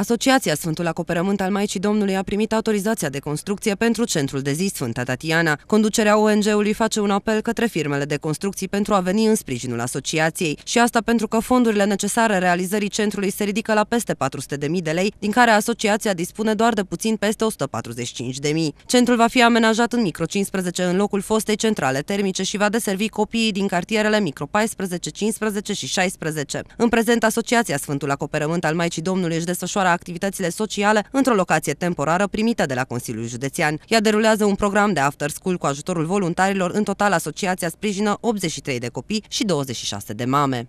Asociația Sfântul Acoperământ al Maicii Domnului a primit autorizația de construcție pentru centrul de zi Sfânta Tatiana. Conducerea ONG-ului face un apel către firmele de construcții pentru a veni în sprijinul asociației și asta pentru că fondurile necesare realizării centrului se ridică la peste 400.000 de lei, din care asociația dispune doar de puțin peste 145.000. Centrul va fi amenajat în Micro 15 în locul fostei centrale termice și va deservi copiii din cartierele Micro 14, 15 și 16. În prezent, Asociația Sfântul Acoperământ al Maicii Domnului își desfășoară desfășura activitățile sociale într-o locație temporară primită de la Consiliul Județean. Ea derulează un program de after school cu ajutorul voluntarilor. În total, asociația sprijină 83 de copii și 26 de mame.